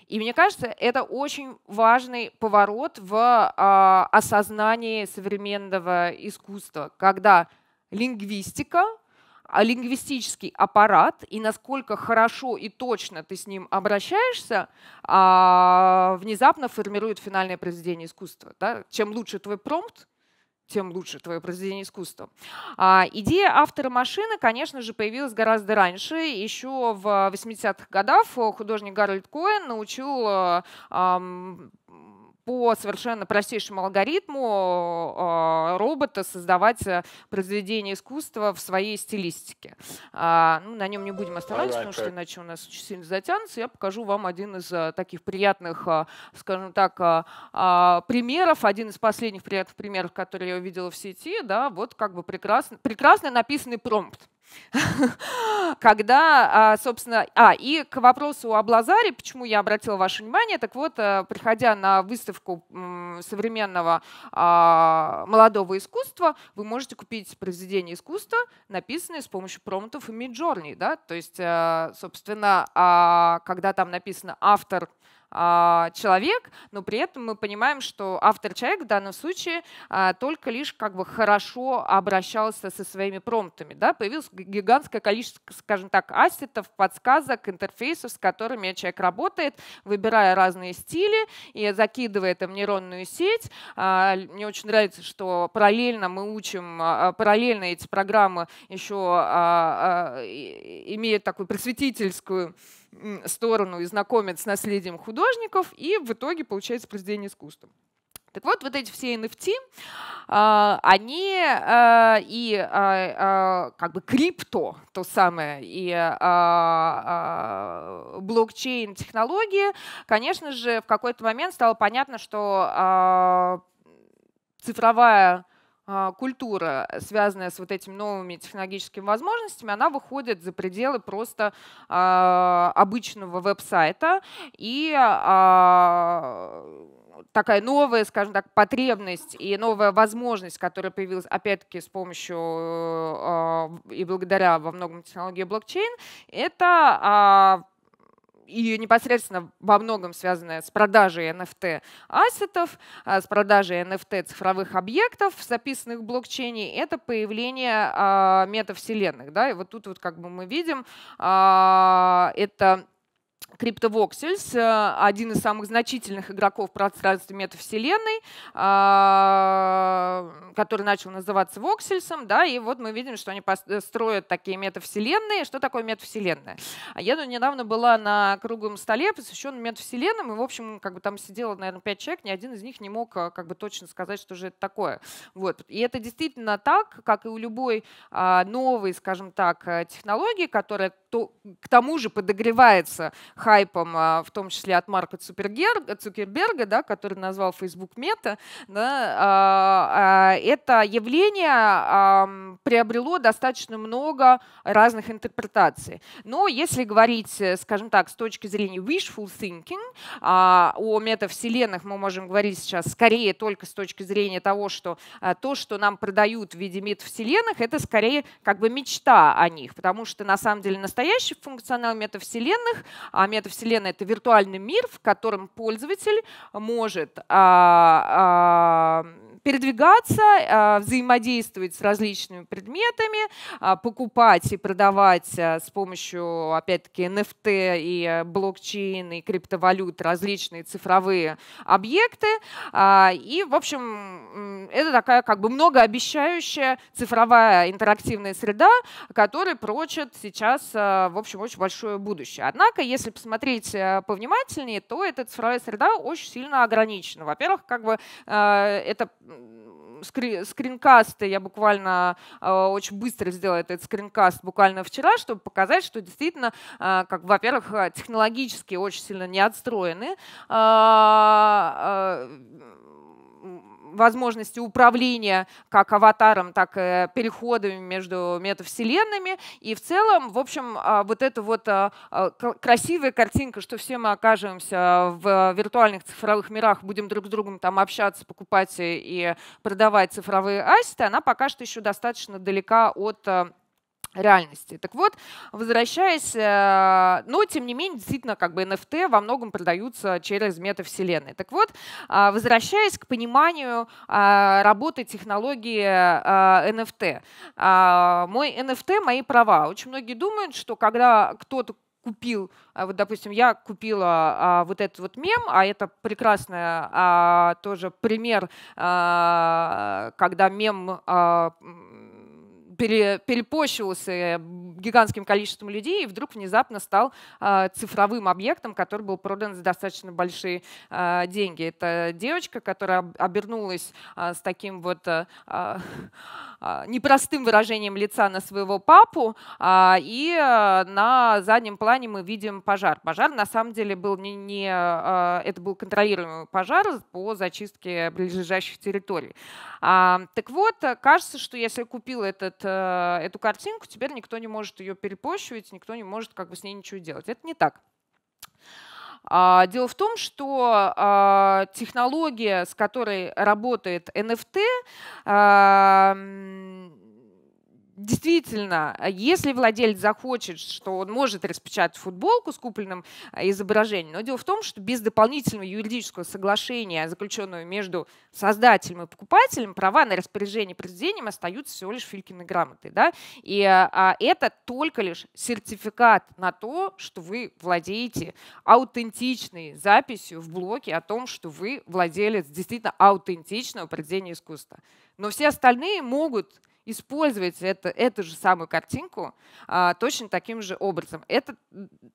И мне кажется, это очень важный поворот в а, осознании современного искусства, когда лингвистика а лингвистический аппарат и насколько хорошо и точно ты с ним обращаешься, а, внезапно формирует финальное произведение искусства. Да? Чем лучше твой промпт, тем лучше твое произведение искусства. А, идея автора машины, конечно же, появилась гораздо раньше. Еще в 80-х годах художник Гарольд Коэн научил а, по совершенно простейшему алгоритму а, робота создавать э, произведение искусства в своей стилистике. А, ну, на нем не будем останавливаться, потому что иначе у нас очень сильно затянется. Я покажу вам один из э, таких приятных, а, скажем так, примеров, один из последних приятных примеров, который я увидела в сети. Да, вот как бы прекрасно, прекрасно написанный промпт. когда, а, собственно, а, и к вопросу о Блазаре, почему я обратила ваше внимание, так вот, э, приходя на выставку современного а, молодого искусства, вы можете купить произведение искусства, написанное с помощью промптов и Midjourney, да, то есть, э, собственно, а, когда там написано автор, а, человек, но при этом мы понимаем, что автор человек в данном случае а, только лишь как бы хорошо обращался со своими промптами. Да? Появилось гигантское количество, скажем так, ассетов, подсказок, интерфейсов, с которыми человек работает, выбирая разные стили и закидывая это в нейронную сеть. А, мне очень нравится, что параллельно мы учим, параллельно эти программы еще имеют такую просветительскую сторону и знакомят с наследием художников, и в итоге получается произведение искусства. Так вот, вот эти все NFT, а, они а, и а, как бы крипто, то самое, и блокчейн-технологии, конечно же, в какой-то момент стало понятно, что цифровая а, культура, связанная с вот этими новыми технологическими возможностями, она выходит за пределы просто а, обычного веб-сайта и а, такая новая, скажем так, потребность и новая возможность, которая появилась опять-таки с помощью э, и благодаря во многом технологии блокчейн, это и непосредственно во многом связанная с продажей NFT ассетов, а, с продажей NFT цифровых объектов, записанных в блокчейне, это появление а, метавселенных. Да? И вот тут вот как бы мы видим, а, это CryptoVoxels, э, один из самых значительных игроков в пространстве метавселенной, а, который начал называться Voxels, да, и вот мы видим, что они э, строят такие метавселенные. Что такое метавселенная? А я ну, недавно была на круглом столе, посвященном метавселенным, и, в общем, как бы там сидело, наверное, пять человек, ни один из них не мог э, как бы точно сказать, что же это такое. Вот. И это действительно так, как и у любой а, новой, скажем так, технологии, которая то к тому же подогревается хайпом, а, в том числе от Марка Цукерберга, да, который назвал Facebook мета, да, а, а, это явление приобрело достаточно много разных интерпретаций. Но если говорить, э, скажем так, с точки зрения wishful thinking, о метавселенных мы можем говорить сейчас скорее только с точки зрения того, что то, что нам продают в виде метавселенных, это скорее как бы мечта о них, потому что на самом деле настоящий настоящий функционал метавселенных, а метавселенная — это виртуальный мир, в котором пользователь может а, а, передвигаться, а, взаимодействовать с различными предметами, а, покупать и продавать а, с помощью, опять-таки, NFT и блокчейн и криптовалют различные цифровые объекты. И, в общем, это такая как бы многообещающая цифровая интерактивная среда, которая прочит сейчас, в общем, очень большое будущее. Однако, если посмотреть повнимательнее, то эта цифровая среда очень сильно ограничена. Во-первых, как бы это скри скринкасты, я буквально э, очень быстро сделала этот скринкаст буквально вчера, чтобы показать, что действительно, э, как, во-первых, технологически очень сильно не отстроены, э, возможности управления как аватаром, так и переходами между метавселенными. И в целом, в общем, а, вот эта вот а, а, красивая картинка, что все мы окажемся в виртуальных цифровых мирах, будем друг с другом там общаться, покупать и продавать цифровые асеты, она пока что еще достаточно далека от реальности. Так вот, возвращаясь, э, но тем не менее, действительно, как бы NFT во многом продаются через метавселенные. Так вот, а, возвращаясь к пониманию а, работы технологии NFT. Э, а, мой NFT, мои права. Очень многие думают, что когда кто-то купил, вот, допустим, я купила а, вот этот вот мем, а это прекрасный а, тоже пример, а, когда мем а, пере, перепощивался э, гигантским количеством людей и вдруг внезапно стал а, цифровым объектом, который был продан за достаточно большие а, деньги. Это девочка, которая обернулась а, с таким вот непростым выражением лица на своего папу, и на заднем плане мы видим пожар. Пожар на самом деле был не, не это был контролируемый пожар по зачистке ближайших территорий. А, так вот, э, кажется, что если купил этот, э, эту картинку, теперь никто не может ее перепощивать, никто не может как бы с ней ничего делать. Это не так. А, дело в том, что а, технология, с которой работает NFT, действительно, а если владелец захочет, что он может распечатать футболку с купленным а, изображением, но дело в том, что без дополнительного юридического соглашения, заключенного между создателем и покупателем, права на распоряжение произведением остаются всего лишь Филькиной грамотой. Да? И а, а это только лишь сертификат на то, что вы владеете аутентичной записью в блоке о том, что вы владелец действительно аутентичного произведения искусства. Но все остальные могут использовать это, эту же самую картинку а, точно таким же образом. Это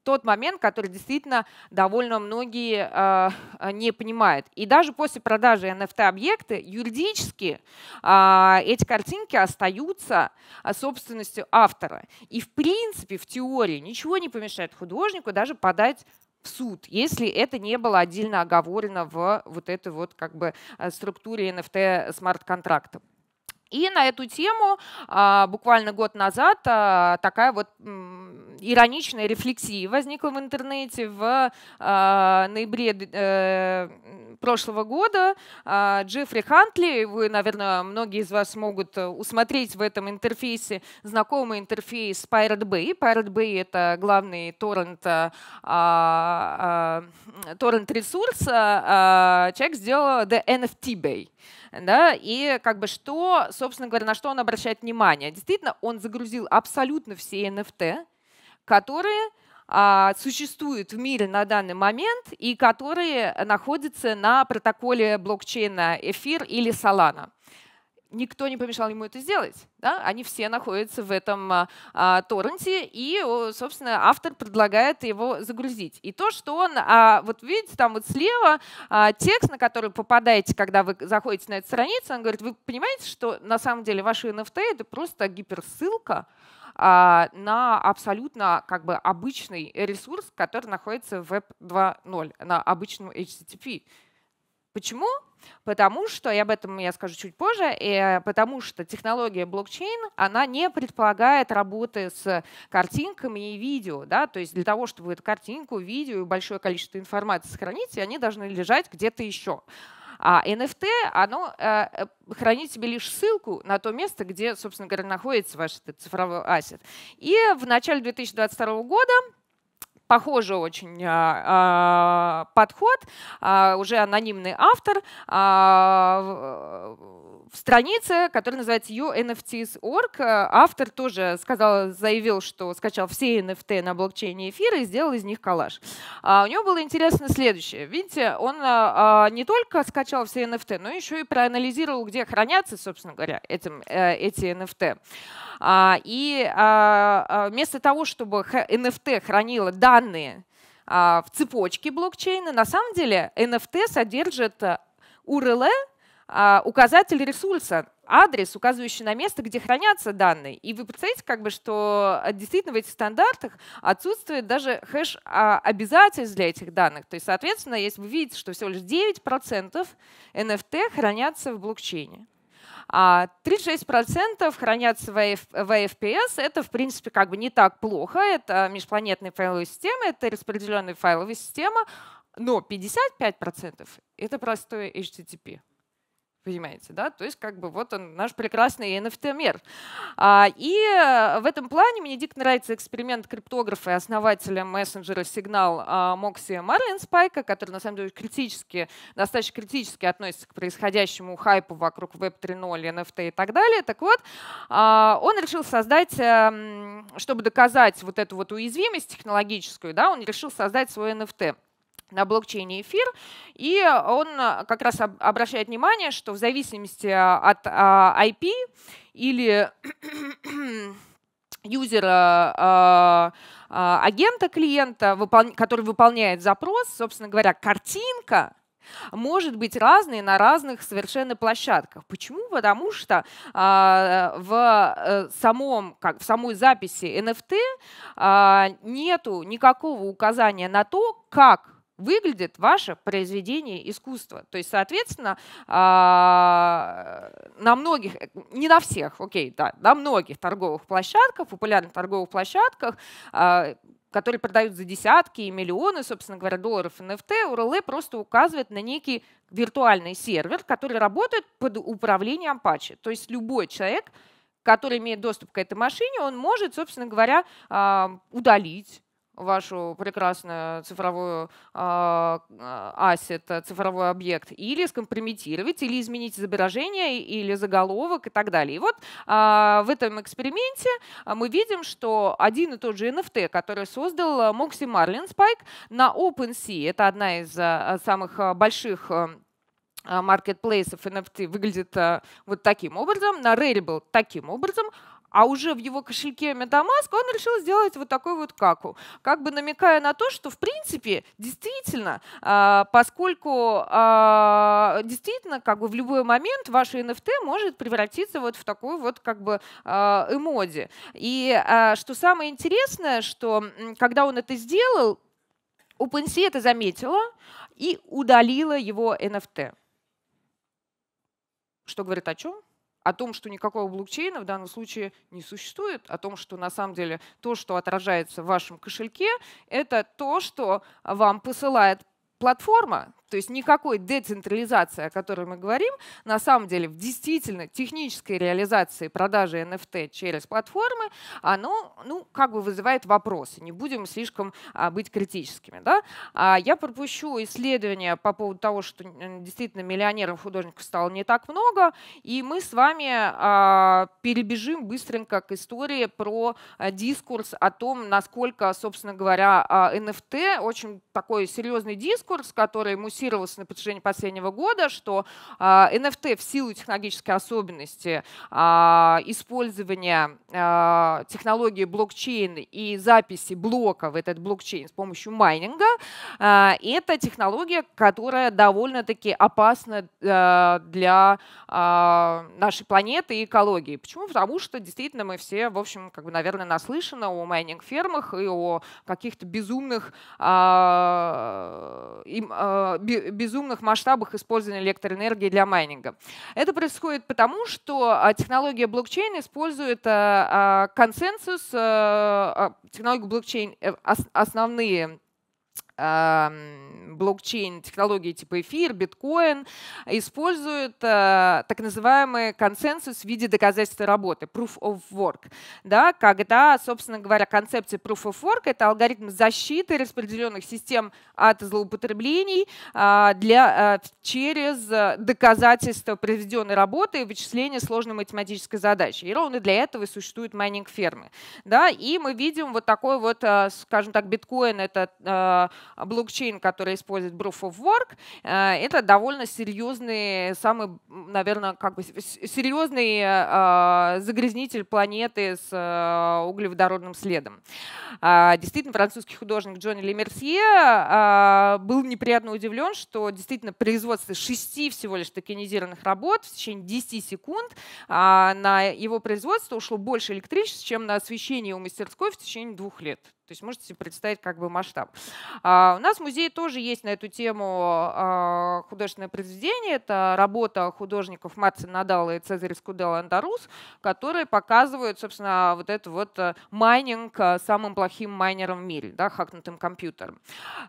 тот момент, который действительно довольно многие а, не понимают. И даже после продажи NFT-объекта юридически а, эти картинки остаются а, собственностью автора. И в принципе, в теории ничего не помешает художнику даже подать в суд, если это не было отдельно оговорено в вот этой вот как бы э, структуре NFT смарт-контракта. И на эту тему а, буквально год назад а, такая вот ироничная рефлексия возникла в интернете. В а, ноябре э, прошлого года Джеффри Хантли, вы, наверное, многие из вас могут э, усмотреть в этом интерфейсе знакомый интерфейс Pirate Bay. Pirate Bay — это главный торрент, торрент-ресурс. Человек сделал The NFT Bay да, и как бы что, собственно говоря, на что он обращает внимание. Действительно, он загрузил абсолютно все NFT, которые а, существуют в мире на данный момент и которые находятся на протоколе блокчейна эфир или Solana никто не помешал ему это сделать. Да? Они все находятся в этом а, а торренте, и, собственно, автор предлагает его загрузить. И то, что он, а, вот видите, там вот слева а, текст, на который попадаете, когда вы заходите на эту страницу, он говорит, вы понимаете, что на самом деле ваши NFT — это просто гиперссылка, а, на абсолютно как бы обычный ресурс, который находится в Web 2.0, на обычном HTTP. Почему? Потому что, и об этом я скажу чуть позже, и э, потому что технология блокчейн, она не предполагает работы с картинками и видео. Да? То есть для того, чтобы эту картинку, видео и большое количество информации сохранить, они должны лежать где-то еще. А NFT, оно э, э, хранит себе лишь ссылку на то место, где, собственно говоря, находится ваш этот цифровой ассет. И в начале 2022 года Похоже, очень а, а, подход, а, уже анонимный автор в странице, которая называется UNFTs.org, э, автор тоже сказал, заявил, что скачал все NFT на блокчейне эфира и сделал из них коллаж. А у него было интересно следующее. Видите, он э, а, не только скачал все NFT, но еще и проанализировал, где хранятся, собственно говоря, этим, э, эти NFT. А, и а, а, вместо того, чтобы NFT хранила данные а, в цепочке блокчейна, на самом деле NFT содержит URL а, указатель ресурса, адрес, указывающий на место, где хранятся данные. И вы представляете, как бы, что э, действительно в этих стандартах отсутствует даже хэш а, обязательств для этих данных. То есть, соответственно, если вы видите, что всего лишь 9% NFT хранятся в блокчейне. А 36% хранятся в в AFPS. Это, в принципе, как бы не так плохо. Это межпланетная файловая система, это распределенная файловая система. Но 55% — это простое HTTP понимаете, да, то есть как бы вот он наш прекрасный NFT-мир. А, и э, в этом плане мне дико нравится эксперимент криптографа и основателя мессенджера Сигнал а, Мокси Марлин Спайка, который на самом деле критически, достаточно критически относится к происходящему хайпу вокруг Web 3.0, NFT и так далее. Так вот, а, он решил создать, эм, чтобы доказать вот эту вот уязвимость технологическую, да, он решил создать свой NFT на блокчейне эфир, и он э, как раз обращает внимание, что в зависимости э, от э, IP или юзера агента клиента, который выполняет запрос, собственно говоря, картинка может быть разной на разных совершенно площадках. Почему? Потому что в, самом, как, в самой записи NFT э, нету никакого указания на то, как выглядит ваше произведение искусства. То есть, соответственно, а, на многих, не на всех, окей, да, на многих торговых площадках, популярных торговых площадках а, которые продают за десятки и миллионы, собственно говоря, долларов NFT, УРЛ просто указывает на некий виртуальный сервер, который работает под управлением Apache. То есть любой человек, который имеет доступ к этой машине, он может, собственно говоря, а, удалить вашу прекрасную цифровую а, а, ассет, э, цифровой объект, или скомпрометировать, или изменить изображение, или заголовок и так далее. И вот а, в этом эксперименте мы видим, что один и тот же NFT, который создал Мокси Марлин Спайк на OpenSea, это одна из самых больших маркетплейсов NFT, выглядит вот таким образом, на Rarible таким образом, а уже в его кошельке Metamask он решил сделать вот такой вот каку, как бы намекая на то, что в принципе действительно, а, поскольку а, действительно как бы в любой момент ваше NFT может превратиться вот в такую вот как бы а, эмоди. И что самое интересное, что когда он это сделал, OpenSea это заметила и удалила его NFT. Что говорит о чем? о том, что никакого блокчейна в данном случае не существует, о том, что на самом деле то, что отражается в вашем кошельке, это то, что вам посылает платформа, то есть никакой децентрализации, о которой мы говорим, на самом деле в действительно технической реализации продажи NFT через платформы, оно ну, как бы вызывает вопросы. Не будем слишком а, быть критическими. Да? А я пропущу исследования по поводу того, что действительно миллионеров художников стало не так много, и мы с вами а, перебежим быстренько к истории про а, дискурс о том, насколько, собственно говоря, NFT а, очень такой серьезный дискурс, который мы фокусировался на протяжении последнего года, что NFT а, в силу технологической особенности а, использования а, технологии блокчейн и записи блока в этот блокчейн с помощью майнинга, это технология, которая довольно-таки опасна для нашей планеты и экологии. Почему? Потому что действительно мы все, в общем, как бы, наверное, наслышаны о майнинг-фермах и о каких-то безумных безумных масштабах использования электроэнергии для майнинга. Это происходит потому, что а, технология блокчейн использует а, а, консенсус, э, технологию блокчейн, э, основные блокчейн, технологии типа эфир, биткоин, используют э, так называемый консенсус в виде доказательства работы, proof of work. Да, когда, собственно говоря, концепция proof of work — это алгоритм защиты распределенных систем от злоупотреблений а, для, э, через доказательство произведенной работы и вычисление сложной математической задачи. И ровно для этого и существуют майнинг-фермы. Да, и мы видим вот такой вот, э, скажем так, биткоин — это а, блокчейн, который использует Proof of Work, э, это довольно серьезный, самый, наверное, как бы серьезный э, а, загрязнитель планеты с э, углеводородным следом. А, действительно, французский художник Джонни Лемерсье был неприятно удивлен, что действительно производство шести всего лишь токенизированных работ в течение 10 секунд на его производство ушло больше электричества, чем на освещение у мастерской в течение двух лет. То есть можете себе представить как бы масштаб. А, у нас в музее тоже есть на эту тему а, художественное произведение. Это работа художников Марцин Надала и Цезарь Скудел Андарус, которые показывают, собственно, вот этот вот э, майнинг э, самым плохим майнером в мире, да, хакнутым компьютером.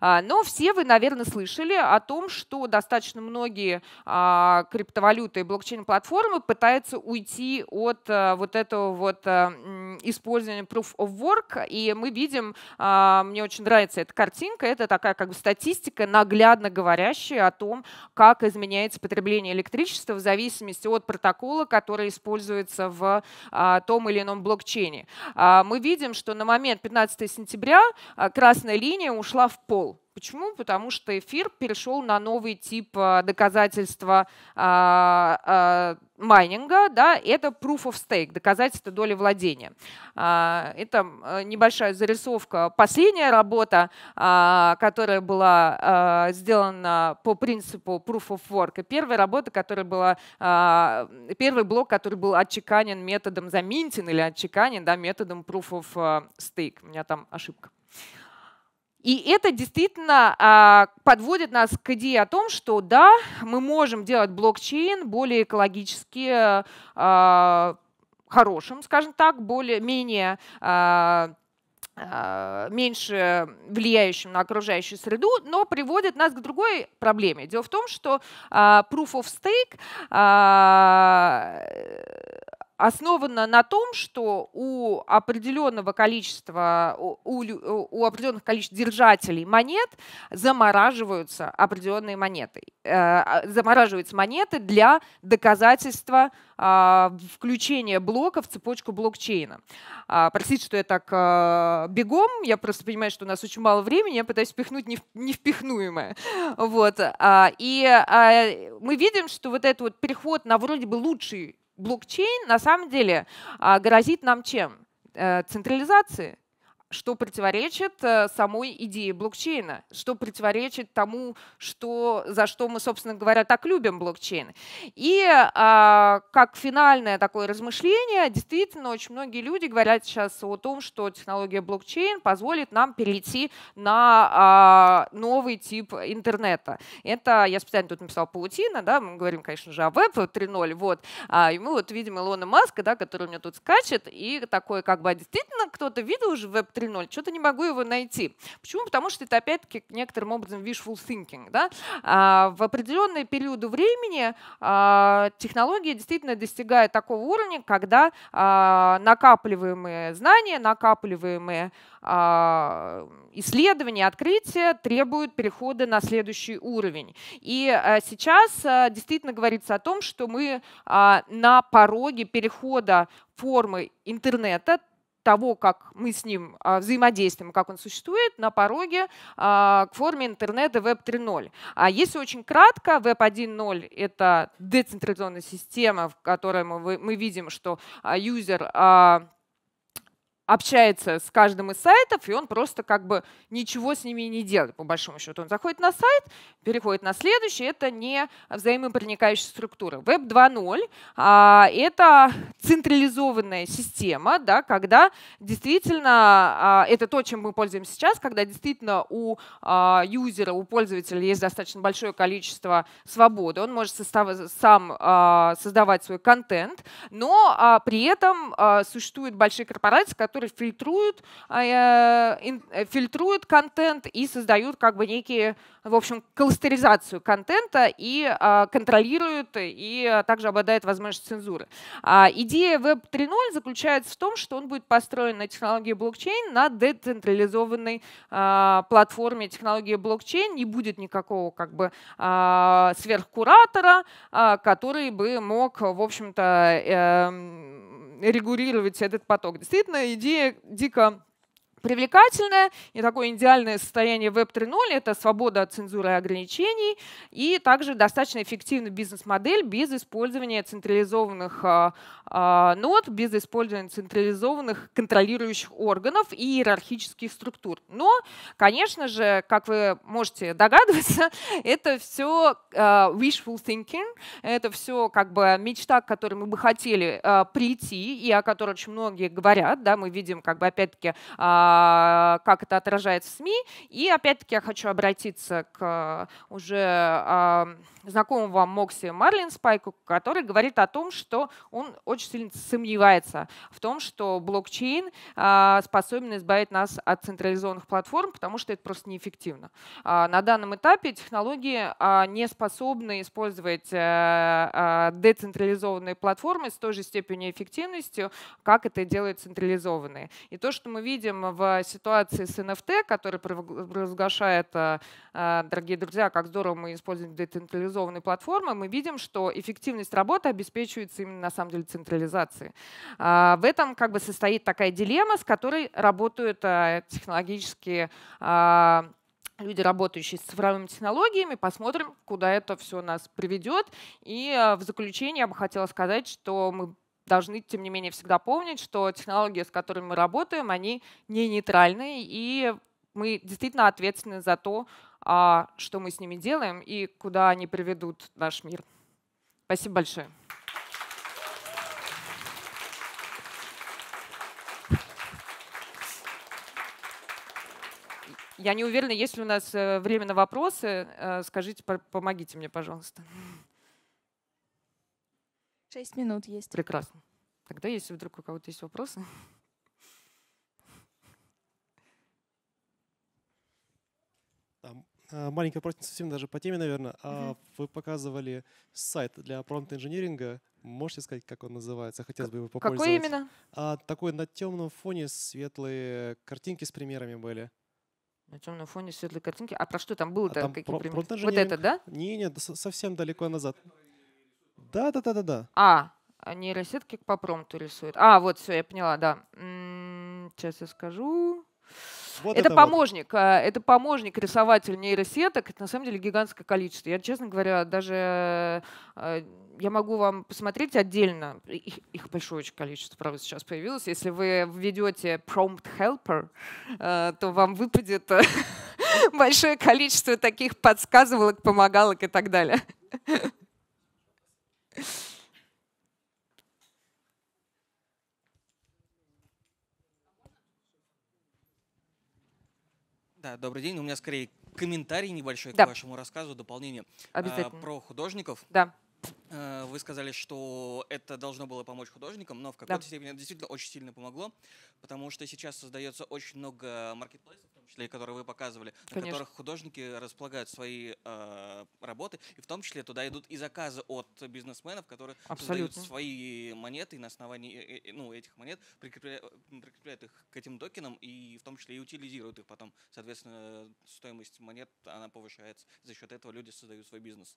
А, но все вы, наверное, слышали о том, что достаточно многие а, криптовалюты и блокчейн-платформы пытаются уйти от а, вот этого вот а, использования Proof of Work, и мы видим этом а, мне очень нравится эта картинка. Это такая как бы статистика, наглядно говорящая о том, как изменяется потребление электричества в зависимости от протокола, который используется в э, том или ином блокчейне. Э, мы видим, что на момент 15 сентября красная линия ушла в пол. Почему? Потому что эфир перешел на новый тип а, доказательства а, а, майнинга, да, это proof of stake, доказательство доли владения. Это небольшая зарисовка. Последняя работа, которая была сделана по принципу proof of work, и первая работа, которая была, первый блок, который был отчеканен методом заминтин или отчеканен да, методом proof of stake. У меня там ошибка. И это действительно а, подводит нас к идее о том, что да, мы можем делать блокчейн более экологически а, хорошим, скажем так, более менее а, а меньше влияющим на окружающую среду, но приводит нас к другой проблеме. Дело в том, что а, Proof of Stake а, основана на том, что у определенного количества, у, у определенных количеств держателей монет замораживаются определенные монеты. Э, а, замораживаются монеты для доказательства а, включения блока в цепочку блокчейна. А, простите, что я так э, бегом, я просто понимаю, что у нас очень мало времени, я пытаюсь впихнуть невпихнуемое. Вот. И мы видим, что вот этот вот переход на вроде бы лучший блокчейн на самом деле а, грозит нам чем? Э, централизации что противоречит э, самой идее блокчейна, что противоречит тому, что, за что мы, собственно говоря, так любим блокчейн. И а, как финальное такое размышление, действительно, очень многие люди говорят сейчас о том, что технология блокчейн позволит нам перейти на а, новый тип интернета. Это, я специально тут написала паутина, да, мы говорим, конечно же, о веб 3.0, вот, а, и мы вот видим Илона Маска, да, который у меня тут скачет, и такое как бы, а действительно, кто-то видел уже веб 2.3.0. Что-то не могу его найти. Почему? Потому что это опять-таки некоторым образом wishful thinking. Да? А в определенные периоды времени а, технология действительно достигает такого уровня, когда а, накапливаемые знания, накапливаемые а, исследования, открытия требуют перехода на следующий уровень. И а, сейчас а, действительно говорится о том, что мы а, на пороге перехода формы интернета, того, как мы с ним а, взаимодействуем, как он существует, на пороге а, к форме интернета Web 3.0. А если очень кратко, Web 1.0 — это децентрализованная система, в которой мы, видим, что а, юзер общается с каждым из сайтов, и он просто как бы ничего с ними не делает, по большому счету. Он заходит на сайт, переходит на следующий, это не взаимопроникающая структура. Web 2.0 а, — это централизованная система, да, когда действительно, а, это то, чем мы пользуемся сейчас, когда действительно у а, юзера, у пользователя есть достаточно большое количество свободы, он может состав, сам а, создавать свой контент, но а, при этом а, существуют большие корпорации, которые которые фильтруют, а, э, э, фильтруют контент и создают как бы некие, в общем, кластеризацию контента и а, контролируют и а, также обладает возможностью цензуры. Идея Web 3.0 заключается в том, что он будет построен на технологии блокчейн, на децентрализованной платформе технологии блокчейн, не будет никакого как бы сверхкуратора, который бы мог, в общем-то, эм, регулировать этот поток. Действительно, идея дико привлекательное и такое идеальное состояние Web 3.0 — это свобода от цензуры и ограничений, и также достаточно эффективная бизнес-модель без использования централизованных а, а, нот, без использования централизованных контролирующих органов и иерархических структур. Но, конечно же, как вы можете догадываться, это все а, wishful thinking, это все как бы мечта, к которой мы бы хотели а, прийти и о которой очень многие говорят. Да, мы видим как бы опять-таки а, а, как это отражается в СМИ. И опять-таки я хочу обратиться к уже а, знакомому вам Мокси Марлин Спайку, который говорит о том, что он очень сильно сомневается в том, что блокчейн а, способен избавить нас от централизованных платформ, потому что это просто неэффективно. На данном этапе технологии не способны использовать э, децентрализованные платформы с той же степенью эффективности, как это делают централизованные. И то, что мы видим в ситуации с NFT, который разглашает, э, э, дорогие друзья, как здорово мы используем децентрализованные платформы, мы видим, что эффективность работы обеспечивается именно на самом деле централизацией. А, в этом как бы состоит такая дилемма, с которой работают э, технологические а, люди, работающие с цифровыми технологиями. Посмотрим, куда это все нас приведет. И в заключение я бы хотела сказать, что мы должны, тем не менее, всегда помнить, что технологии, с которыми мы работаем, они не нейтральные, и мы действительно ответственны за то, а, что мы с ними делаем и куда они приведут наш мир. Спасибо большое. Я не уверена, есть ли у нас э, время на вопросы. Э, скажите, помогите мне, пожалуйста. Шесть минут есть. Прекрасно. Тогда, если вдруг у кого-то есть вопросы. Там э, маленький вопрос, не совсем даже по теме, наверное. Угу. А вы показывали сайт для промпт-инжиниринга. Можете сказать, как он называется? Хотелось бы его попользоваться. Какой именно? А, такой на темном фоне светлые картинки с примерами были. На темном фоне светлые картинки. А про что там было А там Какие про, примеры? Вот это, да? Не, не, совсем далеко назад. Да-да-да-да-да. А, нейросетки по промпту рисуют. А, вот все, я поняла, да. Сейчас я скажу. Вот это, это помощник, вот. Э, это помощник рисователь нейросеток, это на самом деле гигантское количество. Я, честно говоря, даже э, я могу вам посмотреть отдельно, их, их большое очень количество, правда, сейчас появилось. Если вы введете prompt helper, э, то вам выпадет большое количество таких подсказывалок, помогалок и так далее. Да, добрый день. У меня скорее комментарий небольшой да. к вашему рассказу, дополнение. А, Обязательно. А, про художников. Да. Э, вы сказали, что это должно было помочь художникам, но в какой-то да. степени это действительно очень сильно помогло, потому что сейчас создается очень много маркетплейсов, в том числе, которые вы показывали, Конечно. на которых художники располагают свои э, работы, и в том числе туда идут и заказы от бизнесменов, которые Абсолютно. создают свои монеты, и на основании э, э, ну, этих монет прикрепляют, прикрепляют их к этим токенам, и в том числе и утилизируют их потом. Соответственно, стоимость монет, она повышается. За счет этого люди создают свой бизнес.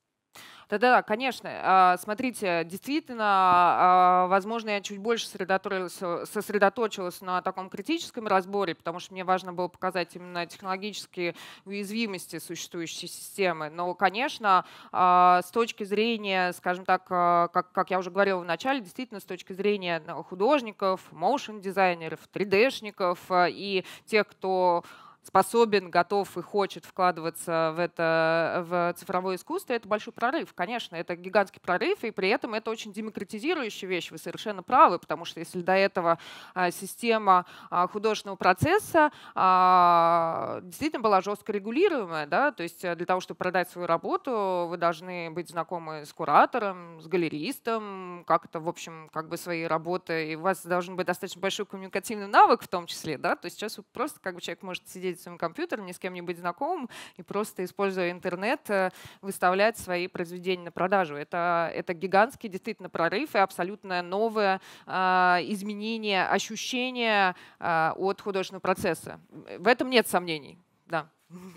Да-да, да конечно. А, смотрите, действительно, а, возможно, я чуть больше сосредоточилась, сосредоточилась на таком критическом разборе, потому что мне важно было показать именно технологические уязвимости существующей системы. Но, конечно, а, с точки зрения, скажем так, как, как я уже говорила в начале, действительно, с точки зрения художников, моушен-дизайнеров, 3D-шников и тех, кто способен, готов и хочет вкладываться в это в цифровое искусство, это большой прорыв. Конечно, это гигантский прорыв, и при этом это очень демократизирующая вещь. Вы совершенно правы, потому что если до этого а, система а, художественного процесса а, действительно была жестко регулируемая, да, то есть э, для того, чтобы продать свою работу, вы должны быть знакомы с куратором, с галеристом, как-то, в общем, как бы свои работы, и у вас должен быть достаточно большой коммуникативный навык в том числе, да, то есть сейчас вы просто как бы человек может сидеть сидеть за своим компьютером, ни с кем не быть знакомым и просто, используя интернет, э, выставлять свои произведения на продажу. Это, это гигантский действительно прорыв и абсолютно новое э, изменение ощущения э, а, от художественного процесса. В этом нет сомнений. Да.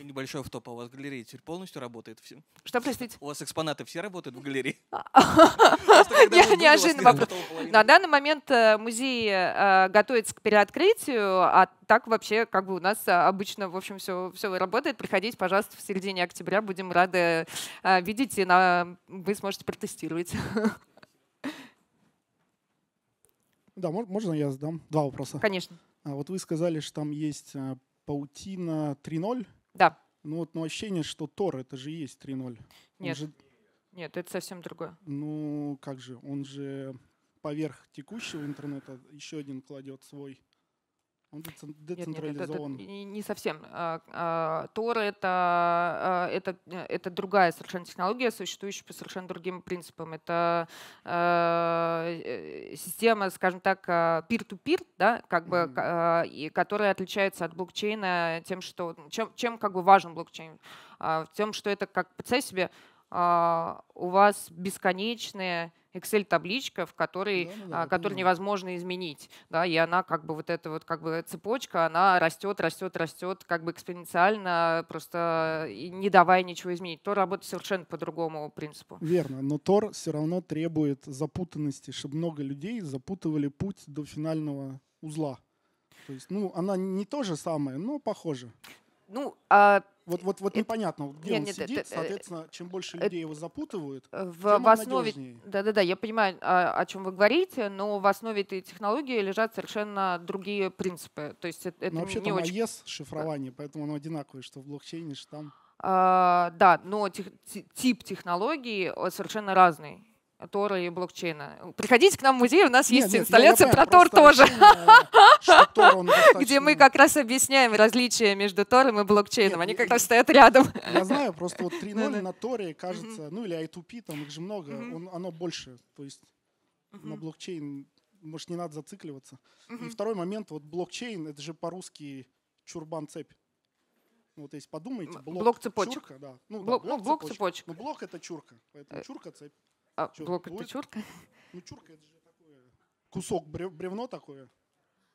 Небольшой автоп, а у вас галерея теперь полностью работает? Все... Что, простите? У вас экспонаты все работают в галерее? Неожиданный вопрос. На данный момент э, музей э, готовится к переоткрытию, а так вообще как бы у нас э, обычно, в общем, все, все работает. Приходите, пожалуйста, в середине октября. Будем рады видеть, и на... вы сможете протестировать. Да, можно я задам два вопроса? Конечно. А вот вы сказали, что там есть паутина 3.0. Да. Ну вот, но ощущение, что Тор это же есть 3.0. Нет. Же... Нет, это совсем другое. Ну, как же, он же поверх текущего интернета еще один кладет свой. Он децентрализован. Нет, нет, это, не совсем. А, а, Тор это, а, это, это другая совершенно технология, существующая по совершенно другим принципам. Это э, система, скажем так, peer-to-peer, да, как бы, mm-hmm. которая отличается от блокчейна тем, что чем, чем как бы важен блокчейн, в том, что это как представь себе, у вас бесконечные Excel-табличка, в которой, да, да, ну которую невозможно изменить. Да, и она как бы вот эта вот как бы цепочка, она растет, растет, растет как бы экспоненциально, просто э, не давая ничего изменить. Тор работает совершенно по другому принципу. Верно, но Тор все равно требует запутанности, чтобы много людей запутывали путь до финального узла. То есть, ну, она не то же самое, но похоже. Ну, а вот, вот, вот непонятно, где нет, он нет, сидит, это, соответственно, чем больше э, людей его запутывают, э, в, в основе, да-да-да, я понимаю, а, о, о чем вы говорите, но в основе этой технологии лежат совершенно другие принципы, то есть это, это ну, вообще не очень... АЕС шифрование, да. поэтому оно одинаковое, что в блокчейне, что там. А, да, но тех, тип технологии э, совершенно разный. Торы и блокчейна. Приходите к нам в музей, у нас нет, есть нет, инсталляция про Тор тоже, э, где мы как раз объясняем различия между Тором и блокчейном. Они как раз стоят рядом. Я знаю, просто вот 3.0 на Торе, кажется, ну или I2P, там их же много, оно больше. То есть на блокчейн, может, не надо зацикливаться. И второй момент, вот блокчейн, это же по-русски чурбан-цепь. вот то есть подумайте, блок, блок цепочек. Чурка, да. Ну, блок, да, ну, блок, блок цепочек. цепочек. Ну, блок это чурка, поэтому э. чурка цепь. А Чур, блок будет? это чурка? Ну, чурка это же такое, кусок брев, бревно такое.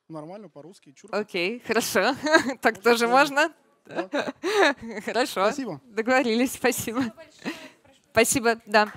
Нормально, по-русски, чурка. Окей, хорошо. Так ну, тоже можно? Хорошо. Спасибо. Договорились, спасибо. Спасибо, да.